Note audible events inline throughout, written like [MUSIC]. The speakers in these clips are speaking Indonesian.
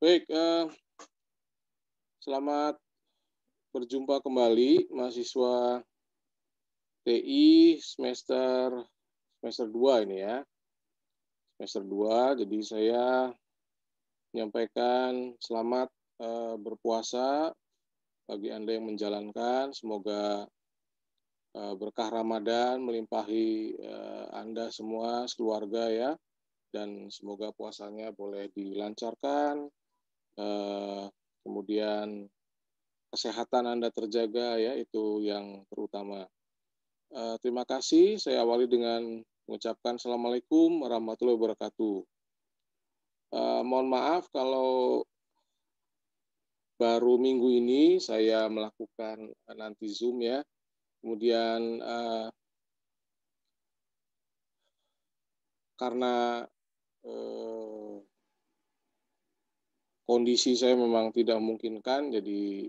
Baik, eh, selamat berjumpa kembali mahasiswa TI semester semester 2 ini ya. Semester 2, jadi saya menyampaikan selamat eh, berpuasa bagi Anda yang menjalankan. Semoga eh, berkah Ramadan melimpahi eh, Anda semua, sekeluarga ya. Dan semoga puasanya boleh dilancarkan, Eh, kemudian kesehatan Anda terjaga ya itu yang terutama. Eh, terima kasih. Saya awali dengan mengucapkan Assalamualaikum warahmatullahi wabarakatuh. Eh, mohon maaf kalau baru minggu ini saya melakukan nanti Zoom ya. Kemudian karena kondisi saya memang tidak memungkinkan, jadi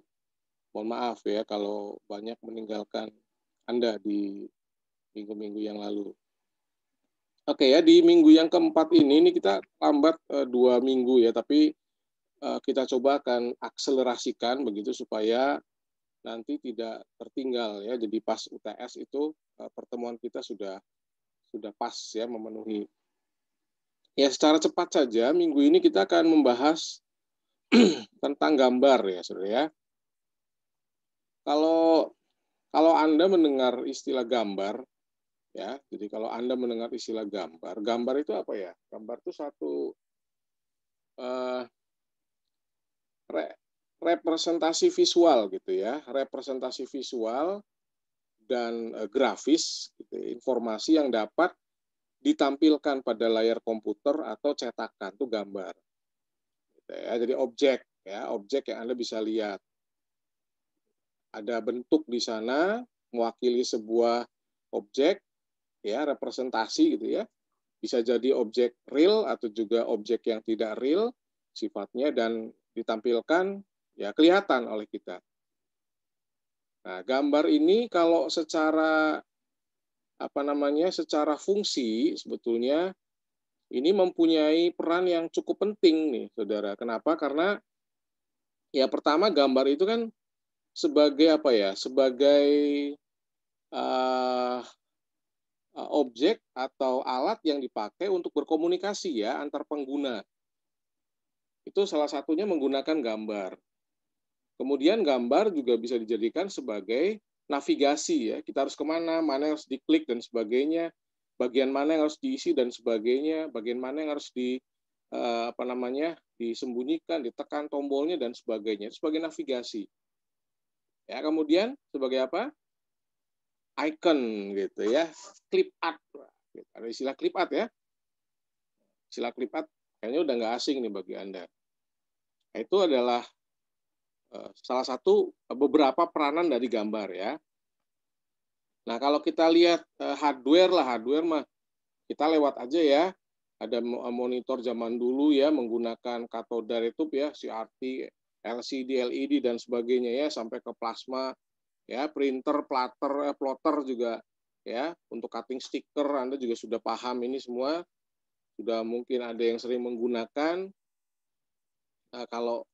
mohon maaf ya kalau banyak meninggalkan Anda di minggu-minggu yang lalu. Oke ya, di minggu yang keempat ini, ini kita lambat e, dua minggu ya, tapi e, kita coba akan akselerasikan begitu supaya nanti tidak tertinggal ya. Jadi pas UTS itu e, pertemuan kita sudah sudah pas ya memenuhi. Ya secara cepat saja minggu ini kita akan membahas [CLEARS THROAT] tentang gambar ya, Saudara ya. Kalau kalau Anda mendengar istilah gambar ya, jadi kalau Anda mendengar istilah gambar, gambar itu apa ya? Gambar itu satu uh, re, representasi visual gitu ya, representasi visual dan uh, grafis gitu, ya, informasi yang dapat ditampilkan pada layar komputer atau cetakan itu gambar ya, jadi objek ya objek yang anda bisa lihat ada bentuk di sana mewakili sebuah objek ya representasi gitu ya bisa jadi objek real atau juga objek yang tidak real sifatnya dan ditampilkan ya kelihatan oleh kita nah gambar ini kalau secara apa namanya secara fungsi sebetulnya ini mempunyai peran yang cukup penting nih, saudara. Kenapa? Karena ya pertama gambar itu kan sebagai apa ya? Sebagai uh, objek atau alat yang dipakai untuk berkomunikasi ya antar pengguna. Itu salah satunya menggunakan gambar. Kemudian gambar juga bisa dijadikan sebagai navigasi ya. Kita harus kemana, mana harus diklik dan sebagainya bagian mana yang harus diisi dan sebagainya, bagian mana yang harus di eh, apa namanya disembunyikan, ditekan tombolnya dan sebagainya sebagai navigasi. Ya, kemudian sebagai apa? Icon gitu ya, clip art. Ada istilah clip art ya. Istilah clip art kayaknya udah nggak asing nih bagi anda. Itu adalah eh, salah satu eh, beberapa peranan dari gambar ya. Nah, kalau kita lihat eh, hardware lah, hardware mah kita lewat aja ya. Ada eh, monitor zaman dulu ya menggunakan katoda retub ya, CRT, LCD, LED dan sebagainya ya sampai ke plasma ya, printer, plotter, eh, plotter juga ya. Untuk cutting stiker Anda juga sudah paham ini semua. Sudah mungkin ada yang sering menggunakan. Nah, kalau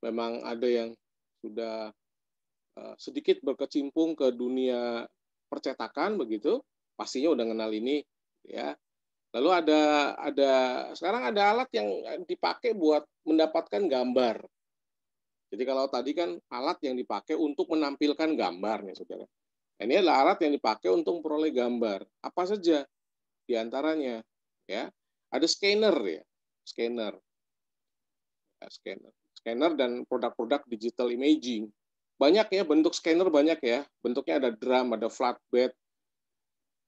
memang ada yang sudah eh, sedikit berkecimpung ke dunia percetakan begitu pastinya udah kenal ini ya lalu ada ada sekarang ada alat yang dipakai buat mendapatkan gambar jadi kalau tadi kan alat yang dipakai untuk menampilkan gambar nih saudara nah, ini adalah alat yang dipakai untuk memperoleh gambar apa saja diantaranya ya ada scanner ya scanner ya, scanner scanner dan produk-produk digital imaging banyak ya bentuk scanner banyak ya. Bentuknya ada drum, ada flatbed,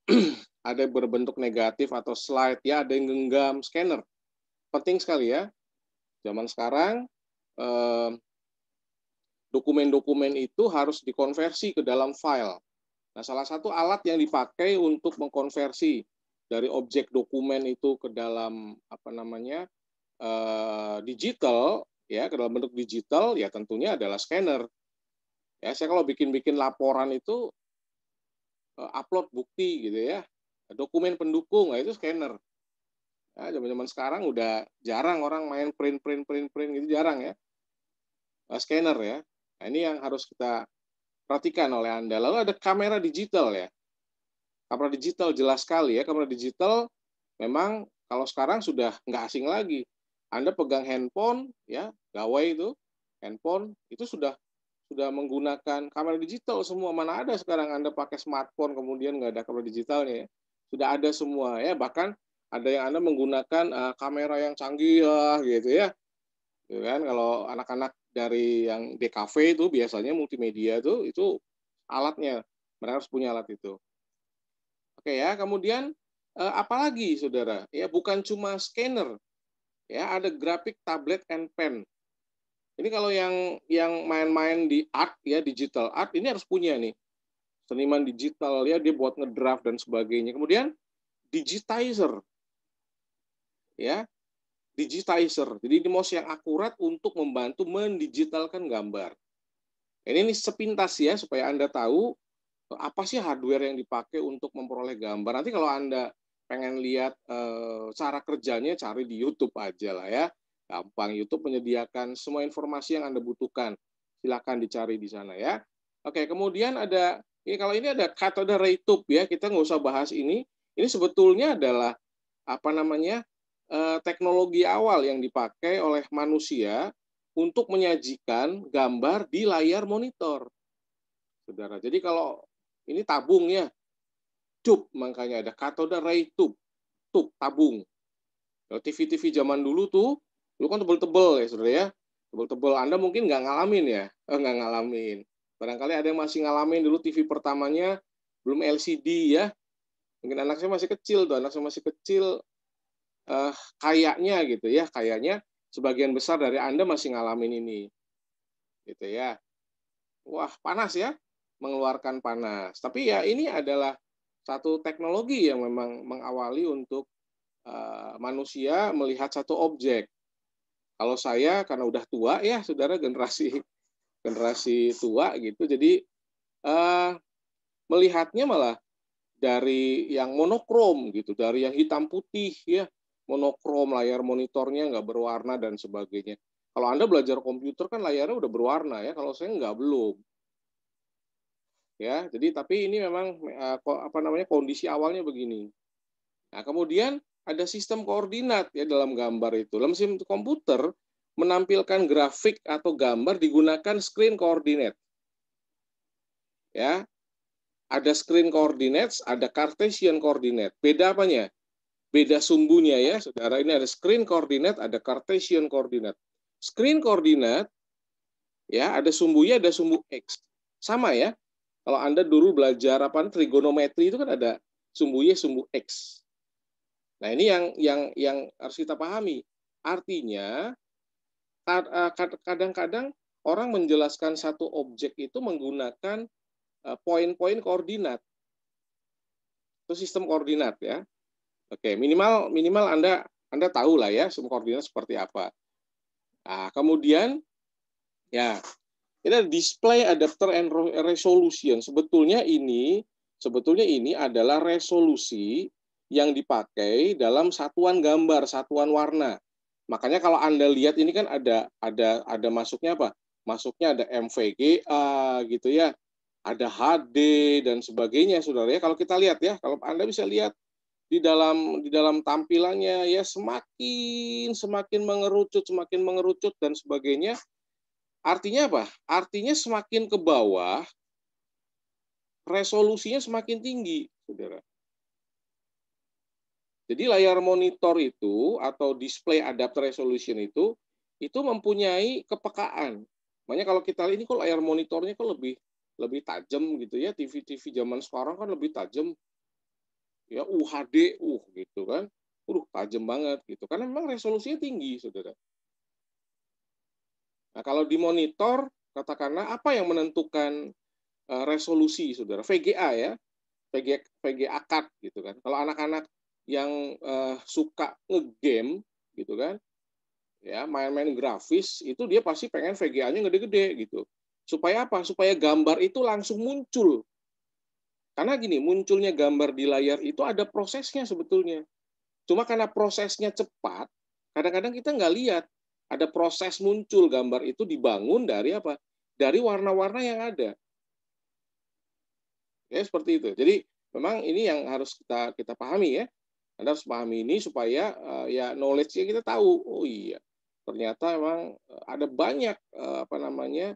[CLEARS THROAT] ada berbentuk negatif atau slide, ya ada yang genggam scanner. Penting sekali ya. Zaman sekarang eh, dokumen-dokumen itu harus dikonversi ke dalam file. Nah, salah satu alat yang dipakai untuk mengkonversi dari objek dokumen itu ke dalam apa namanya eh, digital ya ke dalam bentuk digital ya tentunya adalah scanner Ya, saya kalau bikin-bikin laporan itu eh, upload bukti gitu ya, dokumen pendukung, nah, itu scanner. Ya, zaman-zaman sekarang udah jarang orang main print, print, print, print gitu jarang ya. Nah, scanner ya. Nah, ini yang harus kita perhatikan oleh Anda. Lalu ada kamera digital ya. Kamera digital jelas sekali ya. Kamera digital memang kalau sekarang sudah nggak asing lagi. Anda pegang handphone ya, gawai itu, handphone itu sudah sudah menggunakan kamera digital semua mana ada sekarang anda pakai smartphone kemudian nggak ada kamera digitalnya ya? sudah ada semua ya bahkan ada yang anda menggunakan uh, kamera yang canggih lah gitu ya gitu kan kalau anak-anak dari yang DKV itu biasanya multimedia tuh itu alatnya mereka harus punya alat itu oke ya kemudian uh, apalagi saudara ya bukan cuma scanner ya ada grafik tablet and pen ini kalau yang yang main-main di art ya digital art ini harus punya nih seniman digital ya dia buat ngedraft dan sebagainya. Kemudian digitizer ya digitizer. Jadi mouse yang akurat untuk membantu mendigitalkan gambar. Ini, ini sepintas ya supaya Anda tahu apa sih hardware yang dipakai untuk memperoleh gambar. Nanti kalau Anda pengen lihat e, cara kerjanya cari di YouTube aja lah ya. Gampang, YouTube menyediakan semua informasi yang Anda butuhkan. Silakan dicari di sana ya. Oke, kemudian ada ini ya, kalau ini ada kata katoda RayTube ya, kita nggak usah bahas ini. Ini sebetulnya adalah apa namanya? Eh, teknologi awal yang dipakai oleh manusia untuk menyajikan gambar di layar monitor. Saudara, jadi kalau ini tabung ya, tube makanya ada katoda ray tube, tube tabung. Kalau TV-TV zaman dulu tuh dulu kan tebel-tebel ya saudara ya tebel-tebel Anda mungkin nggak ngalamin ya eh, nggak ngalamin barangkali ada yang masih ngalamin dulu TV pertamanya belum LCD ya mungkin anak saya masih kecil tuh anak saya masih kecil eh, kayaknya gitu ya kayaknya sebagian besar dari Anda masih ngalamin ini gitu ya wah panas ya mengeluarkan panas tapi ya ini adalah satu teknologi yang memang mengawali untuk uh, manusia melihat satu objek kalau saya karena udah tua ya, saudara generasi generasi tua gitu, jadi uh, melihatnya malah dari yang monokrom gitu, dari yang hitam putih ya, monokrom layar monitornya nggak berwarna dan sebagainya. Kalau Anda belajar komputer kan layarnya udah berwarna ya, kalau saya nggak belum. Ya, jadi tapi ini memang eh, apa namanya kondisi awalnya begini. Nah, kemudian ada sistem koordinat ya dalam gambar itu. Dalam sistem komputer menampilkan grafik atau gambar digunakan screen koordinat. Ya. Ada screen koordinat, ada Cartesian koordinat. Beda apanya? Beda sumbunya ya, Saudara. Ini ada screen koordinat, ada Cartesian koordinat. Screen koordinat ya, ada sumbunya, ada sumbu X. Sama ya. Kalau Anda dulu belajar apa trigonometri itu kan ada sumbu Y, sumbu X Nah, ini yang yang yang harus kita pahami. Artinya eh, kadang-kadang orang menjelaskan satu objek itu menggunakan eh, poin-poin koordinat. Itu sistem koordinat ya. Oke, minimal minimal Anda Anda tahu lah ya sistem koordinat seperti apa. Nah, kemudian ya ini display adapter and resolution. Sebetulnya ini sebetulnya ini adalah resolusi yang dipakai dalam satuan gambar, satuan warna. Makanya kalau Anda lihat ini kan ada ada ada masuknya apa? Masuknya ada MVGA gitu ya. Ada HD dan sebagainya Saudara ya. Kalau kita lihat ya, kalau Anda bisa lihat di dalam di dalam tampilannya ya semakin semakin mengerucut, semakin mengerucut dan sebagainya. Artinya apa? Artinya semakin ke bawah resolusinya semakin tinggi, Saudara. Jadi layar monitor itu atau display adapter resolution itu itu mempunyai kepekaan. Makanya kalau kita lihat ini kok layar monitornya kok lebih lebih tajam gitu ya. TV-TV zaman sekarang kan lebih tajam. Ya UHD uh gitu kan. uh tajam banget gitu. Karena memang resolusinya tinggi, Saudara. Nah, kalau di monitor katakanlah apa yang menentukan eh, resolusi Saudara? VGA ya. VGA, VGA card gitu kan. Kalau anak-anak yang uh, suka ngegame gitu kan ya main-main grafis itu dia pasti pengen VGA-nya gede-gede gitu supaya apa supaya gambar itu langsung muncul karena gini munculnya gambar di layar itu ada prosesnya sebetulnya cuma karena prosesnya cepat kadang-kadang kita nggak lihat ada proses muncul gambar itu dibangun dari apa dari warna-warna yang ada ya seperti itu jadi memang ini yang harus kita kita pahami ya anda harus pahami ini supaya uh, ya knowledge-nya kita tahu. Oh iya, ternyata emang eh, ada banyak uh, apa namanya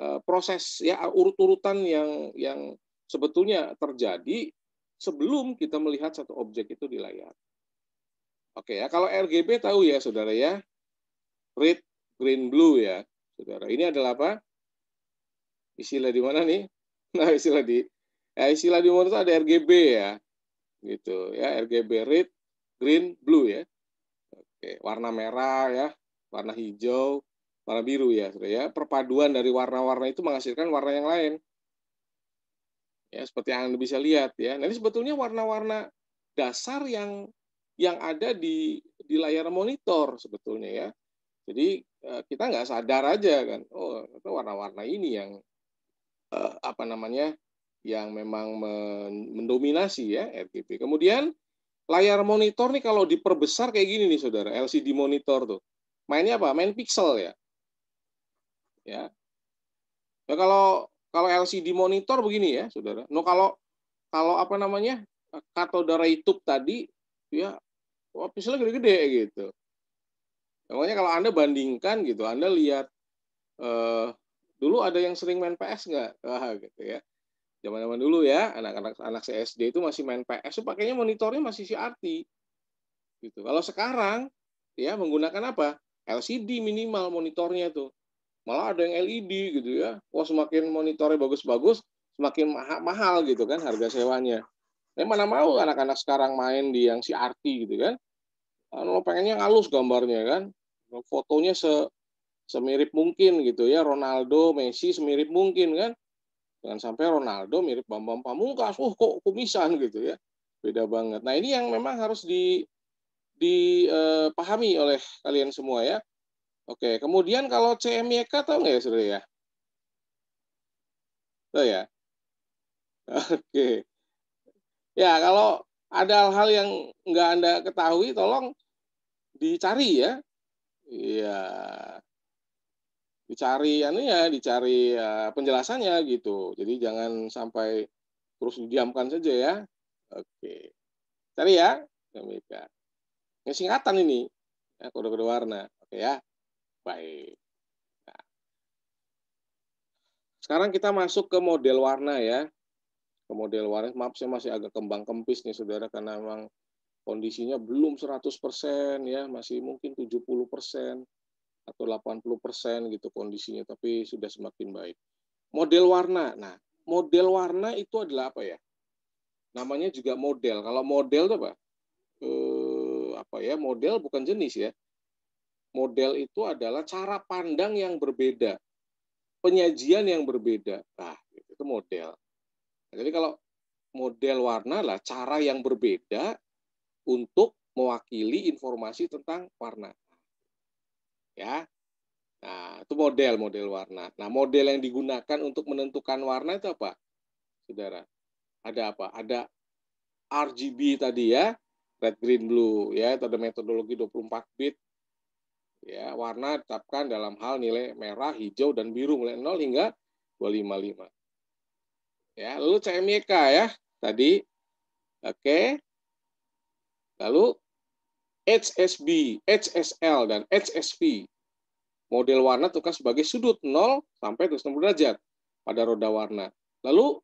uh, proses ya urut-urutan yang yang sebetulnya terjadi sebelum kita melihat satu objek itu di layar. Oke ya, kalau RGB tahu ya saudara ya. Red, green, blue ya, saudara. Ini adalah apa? Istilah di mana nih? [LAUGHS] Nah, istilah di ya, istilah di monitor ada RGB ya gitu ya RGB red, green, blue ya. Oke, warna merah ya, warna hijau, warna biru ya, sudah ya. Perpaduan dari warna-warna itu menghasilkan warna yang lain. Ya, seperti yang Anda bisa lihat ya. Nanti sebetulnya warna-warna dasar yang yang ada di di layar monitor sebetulnya ya. Jadi eh, kita nggak sadar aja kan, oh itu warna-warna ini yang eh, apa namanya yang memang mendominasi ya RGB. Kemudian layar monitor nih kalau diperbesar kayak gini nih saudara, LCD monitor tuh. Mainnya apa? Main pixel ya. Ya. Ya kalau kalau LCD monitor begini ya, saudara. No kalau kalau apa namanya? katoda ray tube tadi ya wah pixelnya gede-gede gitu. Ya, makanya kalau Anda bandingkan gitu, Anda lihat eh, dulu ada yang sering main PS nggak? ah gitu ya. Zaman-zaman dulu ya, anak-anak anak SD itu masih main PS, pakainya monitornya masih CRT. Gitu. Kalau sekarang ya menggunakan apa? LCD minimal monitornya tuh. Malah ada yang LED gitu ya. Wah, semakin monitornya bagus-bagus, semakin mahal, mahal gitu kan harga sewanya. Eh, mana mau anak-anak sekarang main di yang CRT gitu kan. Lo anu, pengennya halus gambarnya kan. Fotonya se semirip mungkin gitu ya. Ronaldo, Messi semirip mungkin kan. Jangan sampai Ronaldo mirip Bambang Pamungkas, oh, kok kumisan gitu ya. Beda banget. Nah, ini yang memang harus di dipahami eh, oleh kalian semua ya. Oke, kemudian kalau CMYK tahu nggak ya saudara ya? Tahu ya? Oke. Ya, kalau ada hal-hal yang nggak Anda ketahui, tolong dicari ya. Iya dicari anunya, dicari uh, penjelasannya gitu. Jadi jangan sampai terus didiamkan saja ya. Oke. Cari ya, Amerika. Ini singkatan ini. Ya, kode-kode warna. Oke ya. Baik. Nah. Sekarang kita masuk ke model warna ya. Ke model warna. Maaf saya masih agak kembang-kempis nih Saudara karena memang kondisinya belum 100% ya, masih mungkin 70% atau 80% gitu kondisinya tapi sudah semakin baik. Model warna. Nah, model warna itu adalah apa ya? Namanya juga model. Kalau model itu apa? E, apa ya? Model bukan jenis ya. Model itu adalah cara pandang yang berbeda. Penyajian yang berbeda. Nah, itu model. Nah, jadi kalau model warna lah cara yang berbeda untuk mewakili informasi tentang warna ya. Nah, itu model-model warna. Nah, model yang digunakan untuk menentukan warna itu apa? Saudara, ada apa? Ada RGB tadi ya, red, green, blue ya, itu ada metodologi 24 bit. Ya, warna ditetapkan dalam hal nilai merah, hijau dan biru mulai 0 hingga 255. Ya, lalu CMYK ya tadi. Oke. Lalu HSB, HSL, dan HSV. Model warna tukar sebagai sudut 0 sampai 360 derajat pada roda warna. Lalu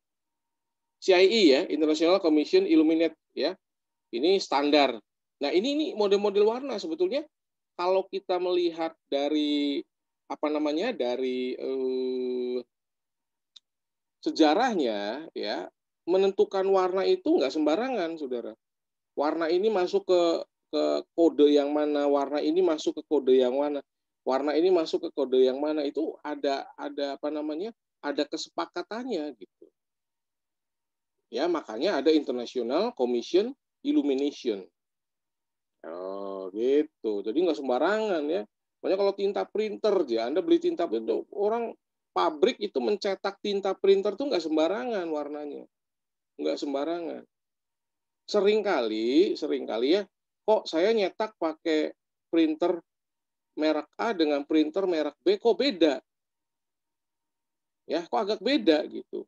CIE ya, International Commission Illuminate ya. Ini standar. Nah, ini ini model-model warna sebetulnya kalau kita melihat dari apa namanya? dari eh, sejarahnya ya, menentukan warna itu nggak sembarangan, Saudara. Warna ini masuk ke ke kode yang mana, warna ini masuk ke kode yang mana, warna ini masuk ke kode yang mana itu ada ada apa namanya? ada kesepakatannya gitu. Ya, makanya ada International Commission Illumination. Oh, gitu. Jadi nggak sembarangan ya. Makanya kalau tinta printer ya, Anda beli tinta printer, orang pabrik itu mencetak tinta printer tuh nggak sembarangan warnanya. Nggak sembarangan. Seringkali, seringkali ya, kok saya nyetak pakai printer merek A dengan printer merek B kok beda? Ya, kok agak beda gitu.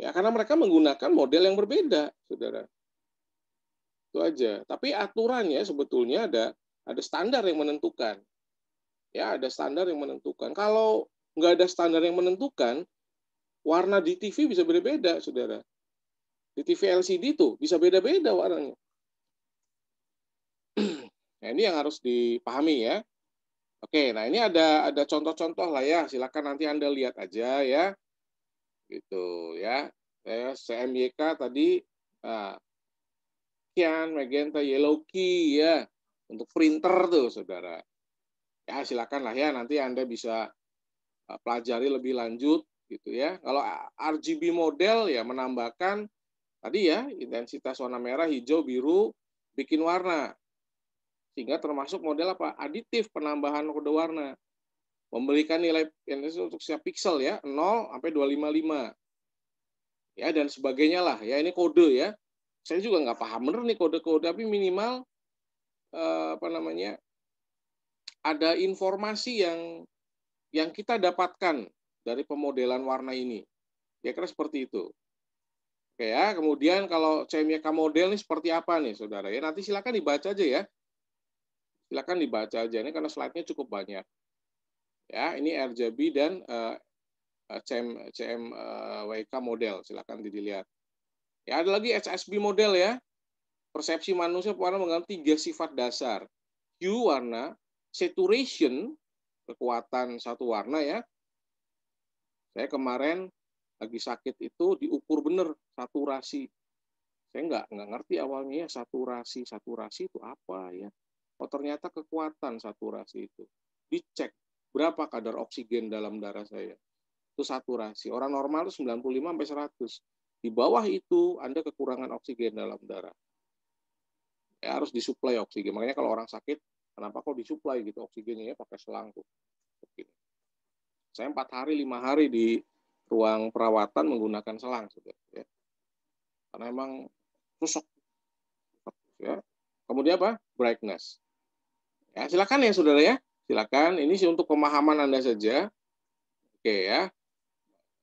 Ya, karena mereka menggunakan model yang berbeda, Saudara. Itu aja. Tapi aturannya sebetulnya ada ada standar yang menentukan. Ya, ada standar yang menentukan. Kalau nggak ada standar yang menentukan, warna di TV bisa beda-beda, Saudara. Di TV LCD tuh bisa beda-beda warnanya. Nah, ini yang harus dipahami ya. Oke, nah ini ada ada contoh-contoh lah ya. Silakan nanti Anda lihat aja ya. Gitu ya. Eh, Saya CMYK tadi ah, kian cyan, magenta, yellow key ya. Untuk printer tuh, Saudara. Ya, silakan lah ya nanti Anda bisa ah, pelajari lebih lanjut gitu ya. Kalau RGB model ya menambahkan tadi ya intensitas warna merah, hijau, biru bikin warna sehingga termasuk model apa aditif penambahan kode warna memberikan nilai ya, untuk setiap pixel ya 0 sampai 255 ya dan sebagainya lah ya ini kode ya saya juga nggak paham bener nih kode-kode tapi minimal eh, apa namanya ada informasi yang yang kita dapatkan dari pemodelan warna ini ya kira seperti itu Oke ya, kemudian kalau CMYK model ini seperti apa nih saudara ya nanti silakan dibaca aja ya Silakan dibaca aja ini karena slide-nya cukup banyak. Ya, ini RGB dan uh, eh, eh, CM CMWK eh, uh, model. Silakan dilihat. Ya, ada lagi HSB model ya. Persepsi manusia warna mengenai tiga sifat dasar. Hue warna, saturation kekuatan satu warna ya. Saya kemarin lagi sakit itu diukur benar saturasi. Saya nggak nggak ngerti awalnya ya saturasi saturasi itu apa ya. Oh ternyata kekuatan saturasi itu. Dicek berapa kadar oksigen dalam darah saya. Itu saturasi. Orang normal itu 95 sampai 100. Di bawah itu Anda kekurangan oksigen dalam darah. Ya, harus disuplai oksigen. Makanya kalau orang sakit, kenapa kok disuplai gitu oksigennya ya pakai selang tuh. Saya empat hari, lima hari di ruang perawatan menggunakan selang, sudah. Ya. Karena emang susuk, ya. Kemudian apa? Brightness. Ya, silakan ya saudara ya. Silakan. Ini sih untuk pemahaman Anda saja. Oke ya.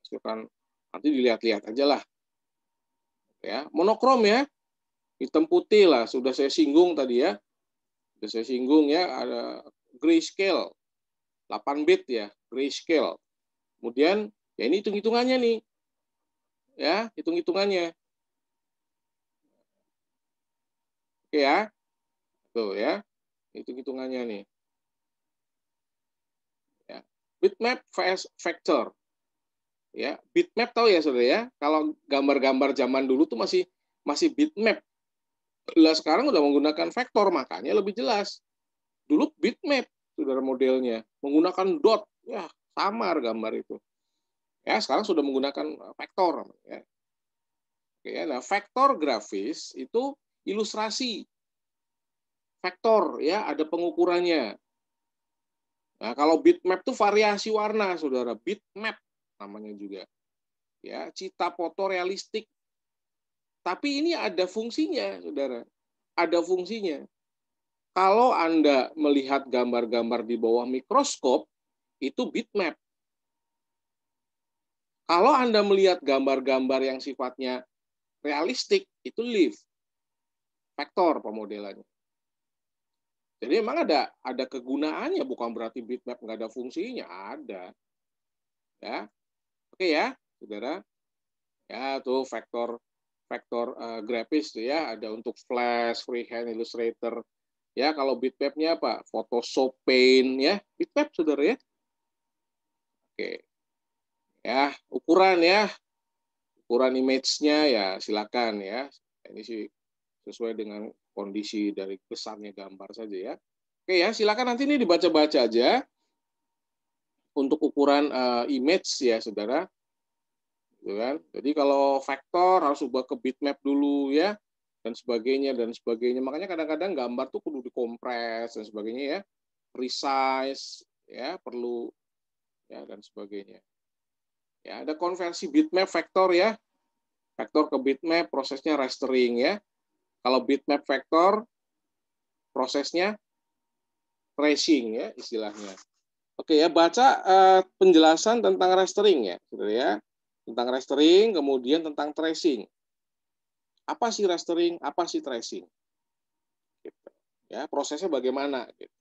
Silakan nanti dilihat-lihat aja lah. Ya, monokrom ya. Hitam putih lah sudah saya singgung tadi ya. Sudah saya singgung ya ada grayscale 8 bit ya, grayscale. Kemudian ya ini hitung-hitungannya nih. Ya, hitung-hitungannya. Oke ya. Tuh ya itu hitungannya nih. Ya. Bitmap vs vector. Ya, bitmap tahu ya Saudara ya. Kalau gambar-gambar zaman dulu tuh masih masih bitmap. Lah sekarang udah menggunakan vektor, makanya lebih jelas. Dulu bitmap Saudara modelnya menggunakan dot. Ya, samar gambar itu. Ya, sekarang sudah menggunakan eh, vektor ya. Oke, ya. Nah, vektor grafis itu ilustrasi vektor ya, ada pengukurannya. Nah, kalau bitmap itu variasi warna, Saudara, bitmap namanya juga. Ya, cita foto realistik. Tapi ini ada fungsinya, Saudara. Ada fungsinya. Kalau Anda melihat gambar-gambar di bawah mikroskop, itu bitmap. Kalau Anda melihat gambar-gambar yang sifatnya realistik, itu lift. Vektor pemodelannya. Jadi memang ada ada kegunaannya, bukan berarti bitmap nggak ada fungsinya, ada. Ya, oke ya, saudara. Ya, tuh vektor vektor uh, grafis tuh ya, ada untuk Flash, Freehand, Illustrator. Ya, kalau bitmapnya apa? Photoshop Paint ya, bitmap saudara ya. Oke. Ya, ukuran ya, ukuran image-nya ya silakan ya. Ini sih sesuai dengan kondisi dari besarnya gambar saja ya. Oke ya, silakan nanti ini dibaca-baca aja untuk ukuran uh, image ya, saudara. Gitu kan? Jadi kalau vektor harus ubah ke bitmap dulu ya dan sebagainya dan sebagainya. Makanya kadang-kadang gambar tuh perlu dikompres dan sebagainya ya, resize ya perlu ya dan sebagainya. Ya, ada konversi bitmap vektor ya. Vektor ke bitmap prosesnya rastering ya. Kalau bitmap vector prosesnya tracing ya istilahnya. Oke ya, baca eh, penjelasan tentang rastering ya, gitu ya. Tentang rastering, kemudian tentang tracing. Apa sih rastering, apa sih tracing? Gitu. Ya, prosesnya bagaimana gitu.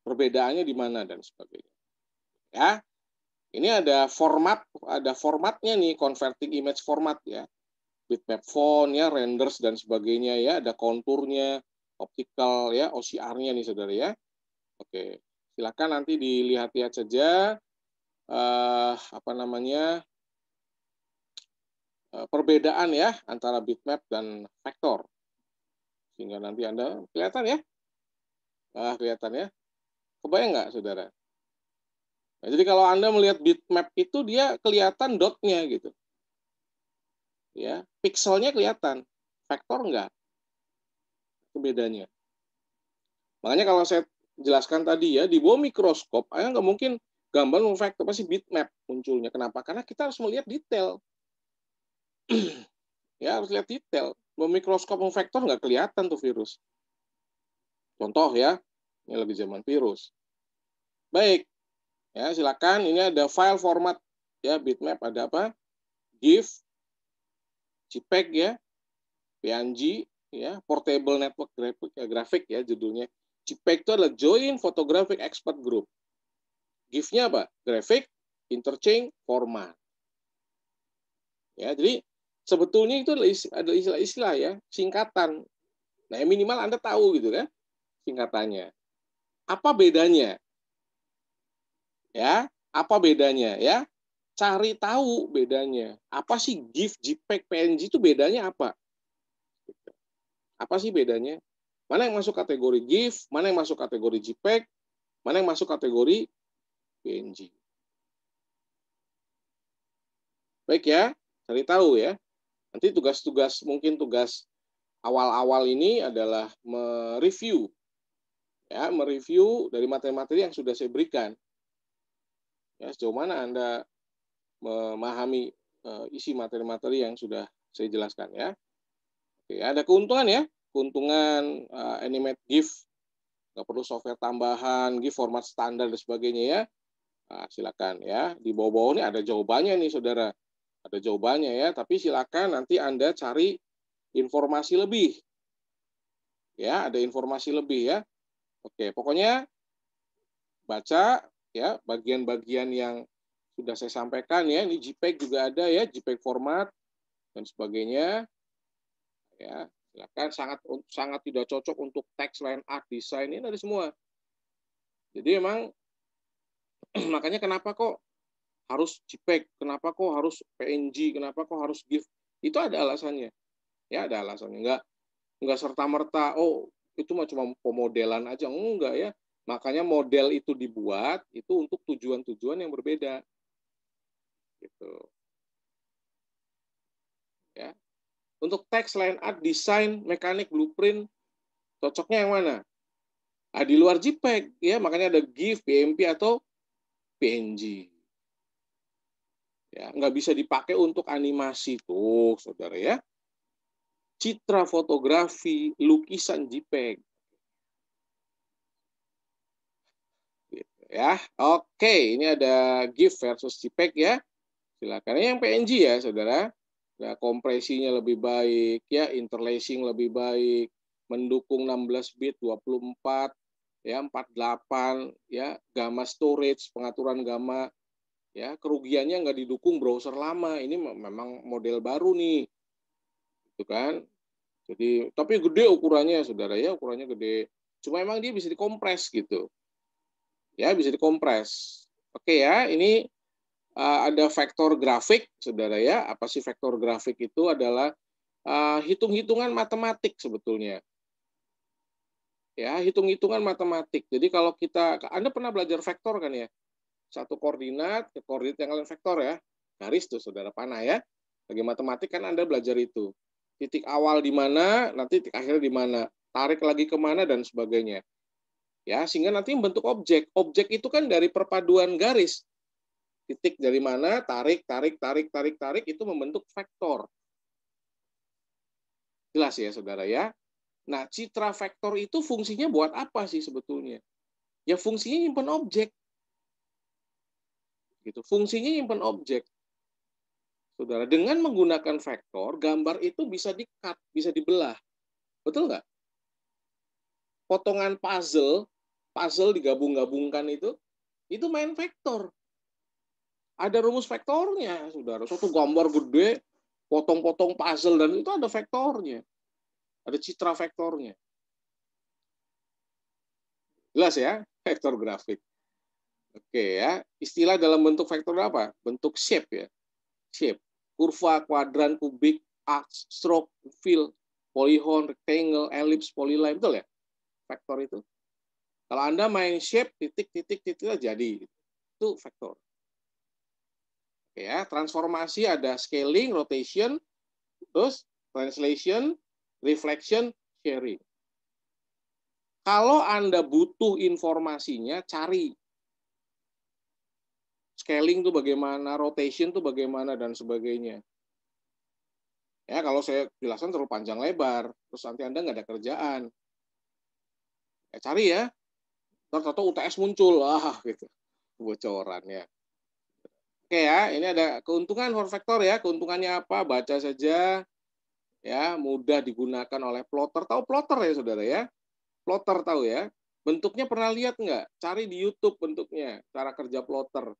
Perbedaannya di mana dan sebagainya. Ya. Ini ada format, ada formatnya nih converting image format ya bitmap font ya, renders dan sebagainya ya, ada konturnya, optical ya, OCR-nya nih saudara ya. Oke, silakan nanti dilihat-lihat saja uh, apa namanya uh, perbedaan ya antara bitmap dan vektor sehingga nanti anda kelihatan ya, ah, kelihatan ya, kebayang nggak saudara? Nah, jadi kalau anda melihat bitmap itu dia kelihatan dotnya gitu ya pixelnya kelihatan vektor enggak itu makanya kalau saya jelaskan tadi ya di bawah mikroskop ayah nggak mungkin gambar vektor pasti bitmap munculnya kenapa karena kita harus melihat detail [CLEARS THROAT] ya harus lihat detail bawah mikroskop vektor nggak kelihatan tuh virus contoh ya ini lebih zaman virus baik ya silakan ini ada file format ya bitmap ada apa gif JPEG ya, PNG ya, Portable Network Graphic, ya, ya judulnya. JPEG itu adalah Join Photographic Expert Group. GIF-nya apa? Graphic, interchange, format. Ya, jadi sebetulnya itu ada istilah-istilah ya, singkatan. Nah, yang minimal Anda tahu gitu kan singkatannya. Apa bedanya? Ya, apa bedanya ya? cari tahu bedanya. Apa sih GIF, JPEG, PNG itu bedanya apa? Apa sih bedanya? Mana yang masuk kategori GIF, mana yang masuk kategori JPEG, mana yang masuk kategori PNG. Baik ya, cari tahu ya. Nanti tugas-tugas, mungkin tugas awal-awal ini adalah mereview. Ya, mereview dari materi-materi yang sudah saya berikan. Ya, sejauh mana Anda memahami eh, isi materi-materi yang sudah saya jelaskan ya. Oke, ada keuntungan ya, keuntungan eh, animate GIF, nggak perlu software tambahan, GIF format standar dan sebagainya ya. Nah, silakan ya, di bawah-bawah ini ada jawabannya nih saudara, ada jawabannya ya. Tapi silakan nanti anda cari informasi lebih, ya ada informasi lebih ya. Oke, pokoknya baca ya bagian-bagian yang sudah saya sampaikan ya, ini JPEG juga ada ya, JPEG format dan sebagainya. Ya, silakan sangat sangat tidak cocok untuk teks line art design ini ada semua. Jadi emang [CLEARS THROAT] makanya kenapa kok harus JPEG, kenapa kok harus PNG, kenapa kok harus GIF? Itu ada alasannya. Ya, ada alasannya. Enggak enggak serta-merta oh itu mah cuma pemodelan aja. Enggak ya. Makanya model itu dibuat itu untuk tujuan-tujuan yang berbeda. Gitu. Ya. Untuk teks, line art, desain, mekanik, blueprint, cocoknya yang mana? Nah, di luar JPEG, ya makanya ada GIF, BMP atau PNG. Ya, nggak bisa dipakai untuk animasi tuh, saudara ya. Citra fotografi, lukisan JPEG. Gitu, ya, oke, ini ada GIF versus JPEG ya. Silakan. yang PNG ya, Saudara. Nah, kompresinya lebih baik, ya, interlacing lebih baik, mendukung 16 bit, 24, ya, 48, ya, gamma storage, pengaturan gamma, ya, kerugiannya nggak didukung browser lama. Ini memang model baru nih, gitu kan? Jadi, tapi gede ukurannya, saudara ya, ukurannya gede. Cuma emang dia bisa dikompres gitu, ya, bisa dikompres. Oke ya, ini Eh, ada vektor grafik, saudara ya. Apa sih vektor grafik itu adalah eh, hitung-hitungan matematik sebetulnya. Ya, hitung-hitungan matematik. Jadi kalau kita, Anda pernah belajar vektor kan ya? Satu koordinat ke koordinat yang lain vektor ya. Garis tuh, saudara panah ya. Bagi matematik kan Anda belajar itu. Titik awal di mana, nanti titik akhir di mana. Tarik lagi kemana, dan sebagainya. Ya, sehingga nanti membentuk objek. Objek itu kan dari perpaduan garis titik dari mana, tarik, tarik, tarik, tarik, tarik, itu membentuk vektor. Jelas ya, saudara ya. Nah, citra vektor itu fungsinya buat apa sih sebetulnya? Ya fungsinya nyimpen objek. Gitu. Fungsinya nyimpen objek. Saudara, dengan menggunakan vektor, gambar itu bisa di-cut, bisa dibelah. Betul nggak? Potongan puzzle, puzzle digabung-gabungkan itu, itu main vektor ada rumus vektornya, saudara. Suatu gambar gede, potong-potong puzzle, dan itu ada vektornya. Ada citra vektornya. Jelas ya, vektor grafik. Oke ya, istilah dalam bentuk vektor apa? Bentuk shape ya. Shape, kurva, kuadran, kubik, arc, stroke, fill, polygon, rectangle, ellipse, polyline, betul ya? Vektor itu. Kalau Anda main shape, titik, titik, titik, jadi. Itu vektor ya transformasi ada scaling rotation terus translation reflection sharing kalau anda butuh informasinya cari scaling itu bagaimana rotation itu bagaimana dan sebagainya ya kalau saya jelaskan terlalu panjang lebar terus nanti anda nggak ada kerjaan ya cari ya ternyata UTS muncul ah gitu bocoran ya Oke ya, ini ada keuntungan for vektor ya. Keuntungannya apa? Baca saja. Ya, mudah digunakan oleh plotter. Tahu plotter ya, saudara ya? Plotter tahu ya. Bentuknya pernah lihat nggak? Cari di YouTube bentuknya cara kerja plotter.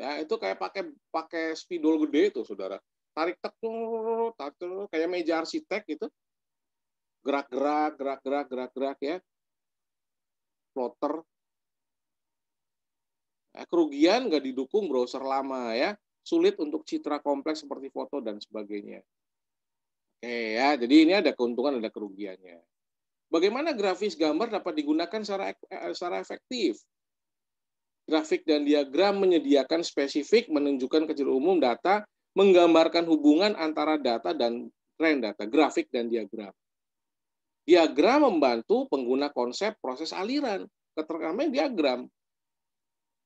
Ya, itu kayak pakai pakai spidol gede itu, saudara. Tarik tek, tarik tek, kayak meja arsitek gitu. Gerak-gerak, gerak-gerak, gerak-gerak ya. Plotter Eh, kerugian nggak didukung browser lama ya, sulit untuk citra kompleks seperti foto dan sebagainya. Oke ya, jadi ini ada keuntungan ada kerugiannya. Bagaimana grafis gambar dapat digunakan secara eh, secara efektif? Grafik dan diagram menyediakan spesifik, menunjukkan kecil umum data, menggambarkan hubungan antara data dan tren data, grafik dan diagram. Diagram membantu pengguna konsep proses aliran, keterkamen diagram.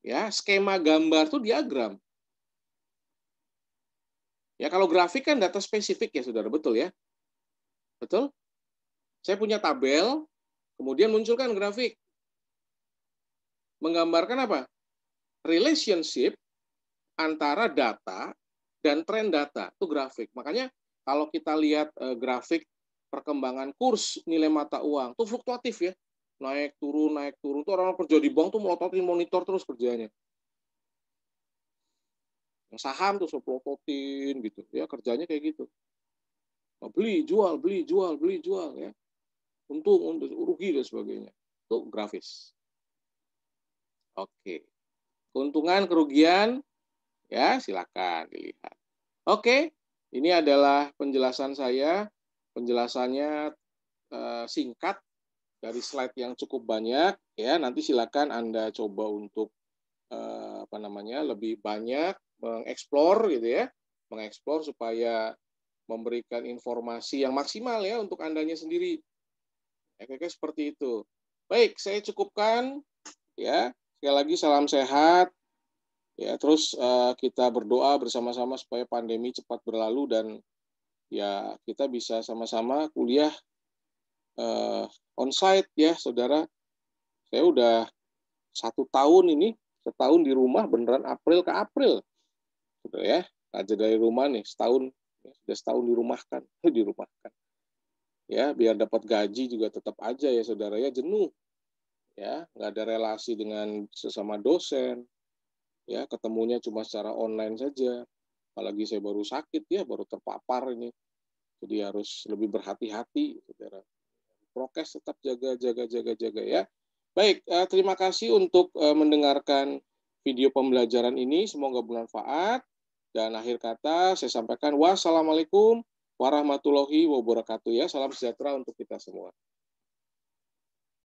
Ya, skema gambar tuh diagram. Ya, kalau grafik kan data spesifik ya, Saudara, betul ya? Betul? Saya punya tabel, kemudian munculkan grafik. Menggambarkan apa? Relationship antara data dan tren data itu grafik. Makanya kalau kita lihat eh, grafik perkembangan kurs nilai mata uang itu fluktuatif ya naik turun naik turun tuh orang, -orang kerja di bank tuh melototin monitor terus kerjanya yang saham tuh melototin gitu ya kerjanya kayak gitu nah, beli jual beli jual beli jual ya untung untung rugi dan sebagainya itu grafis oke keuntungan kerugian ya silakan dilihat oke ini adalah penjelasan saya penjelasannya eh, singkat dari slide yang cukup banyak ya nanti silakan anda coba untuk eh, apa namanya lebih banyak mengeksplor gitu ya mengeksplor supaya memberikan informasi yang maksimal ya untuk andanya sendiri ya kayak seperti itu baik saya cukupkan ya sekali lagi salam sehat ya terus eh, kita berdoa bersama-sama supaya pandemi cepat berlalu dan ya kita bisa sama-sama kuliah uh, onsite ya saudara. Saya udah satu tahun ini, setahun di rumah beneran April ke April. Gitu ya. Aja dari rumah nih, setahun ya, sudah setahun dirumahkan, [LAUGHS] dirumahkan. Ya, biar dapat gaji juga tetap aja ya saudara ya jenuh. Ya, nggak ada relasi dengan sesama dosen. Ya, ketemunya cuma secara online saja. Apalagi saya baru sakit ya, baru terpapar ini. Jadi harus lebih berhati-hati, saudara prokes tetap jaga jaga jaga jaga ya. Baik, eh, terima kasih untuk eh, mendengarkan video pembelajaran ini. Semoga bermanfaat. Dan akhir kata saya sampaikan wassalamualaikum warahmatullahi wabarakatuh ya. Salam sejahtera untuk kita semua.